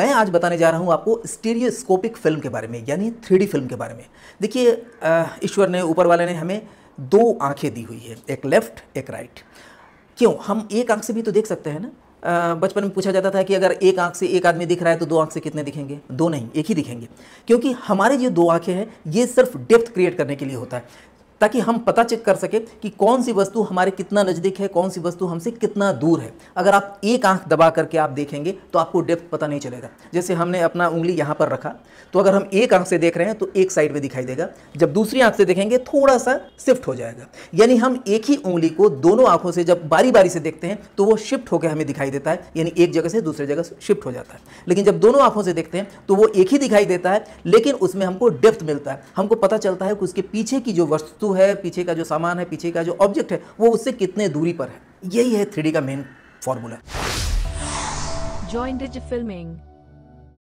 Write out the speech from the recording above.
मैं आज बताने जा रहा हूँ आपको स्टीरियोस्कोपिक फिल्म के बारे में यानी थ्री फिल्म के बारे में देखिए ईश्वर ने ऊपर वाले ने हमें दो आंखें दी हुई है एक लेफ्ट एक राइट क्यों हम एक आंख से भी तो देख सकते हैं ना बचपन में पूछा जाता था कि अगर एक आंख से एक आदमी दिख रहा है तो दो आंख से कितने दिखेंगे दो नहीं एक ही दिखेंगे क्योंकि हमारे जो दो आंखें हैं ये सिर्फ डेप्थ क्रिएट करने के लिए होता है ताकि हम पता चेक कर सके कि कौन सी वस्तु हमारे कितना नज़दीक है कौन सी वस्तु हमसे कितना दूर है अगर आप एक आंख दबा करके आप देखेंगे तो आपको डेप्थ पता नहीं चलेगा जैसे हमने अपना उंगली यहाँ पर रखा तो अगर हम एक आंख से देख रहे हैं तो एक साइड में दिखाई देगा जब दूसरी आंख से देखेंगे थोड़ा सा शिफ्ट हो जाएगा यानी हम एक ही उंगली को दोनों आंखों से जब बारी बारी से देखते हैं तो वो शिफ्ट होकर हमें दिखाई देता है यानी एक जगह से दूसरे जगह शिफ्ट हो जाता है लेकिन जब दोनों आंखों से देखते हैं तो वो एक ही दिखाई देता है लेकिन उसमें हमको डेप्थ मिलता है हमको पता चलता है कि उसके पीछे की जो वस्तु है पीछे का जो सामान है पीछे का जो ऑब्जेक्ट है वो उससे कितने दूरी पर है यही है थ्री का मेन फॉर्मूला जॉइन फिल्मिंग